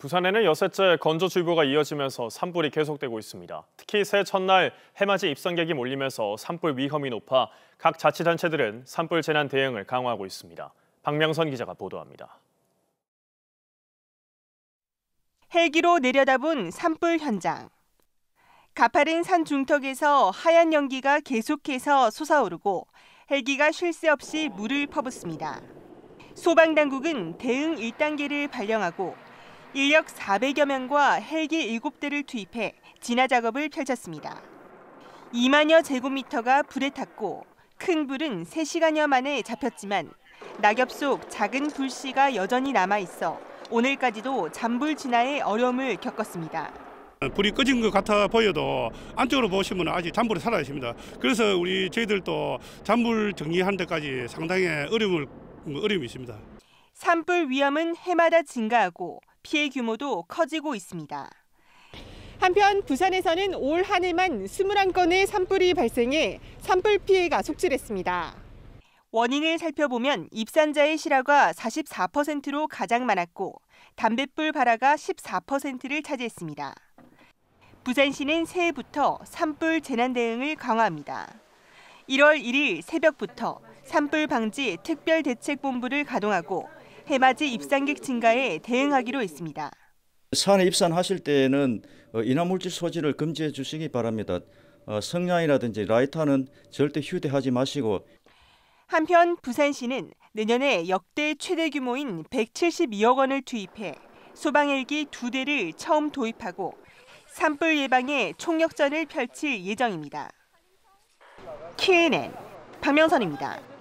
부산에는 여섯째 건조주의보가 이어지면서 산불이 계속되고 있습니다. 특히 새 첫날 해맞이 입성객이 몰리면서 산불 위험이 높아 각 자치단체들은 산불 재난 대응을 강화하고 있습니다. 박명선 기자가 보도합니다. 헬기로 내려다본 산불 현장. 가파른 산 중턱에서 하얀 연기가 계속해서 솟아오르고 헬기가 쉴 새 없이 물을 퍼붓습니다. 소방당국은 대응 1단계를 발령하고 인력 400여 명과 헬기 7대를 투입해 진화 작업을 펼쳤습니다. 2만여 제곱미터가 불에 탔고 큰 불은 3시간여 만에 잡혔지만 낙엽 속 작은 불씨가 여전히 남아 있어 오늘까지도 잔불 진화에 어려움을 겪었습니다. 불이 꺼진 것 같아 보여도 안쪽으로 보시면 아직 잔불이 살아 있습니다. 그래서 우리 저희들도 잔불 정리하는 데까지 상당히 어려움을 어려움이 있습니다. 산불 위험은 해마다 증가하고 피해 규모도 커지고 있습니다. 한편 부산에서는 올한 해만 21건의 산불이 발생해 산불 피해가 속출했습니다. 원인을 살펴보면 입산자의 실화가 44%로 가장 많았고 담뱃불 발화가 14%를 차지했습니다. 부산시는 새해부터 산불 재난 대응을 강화합니다. 1월 1일 새벽부터 산불 방지 특별대책본부를 가동하고 해맞이 입산객 증가에 대응하기로 했습니다. 산에 입산하실 때는 어, 인화물질 소지를 금지해 주시기 바랍니다. 어, 성냥이라든지 라이터는 절대 휴대하지 마시고 한편 부산시는 내년에 역대 최대 규모인 172억 원을 투입해 소방헬기 두 대를 처음 도입하고 산불 예방에 총력전을 펼칠 예정입니다. KNN 박명선입니다.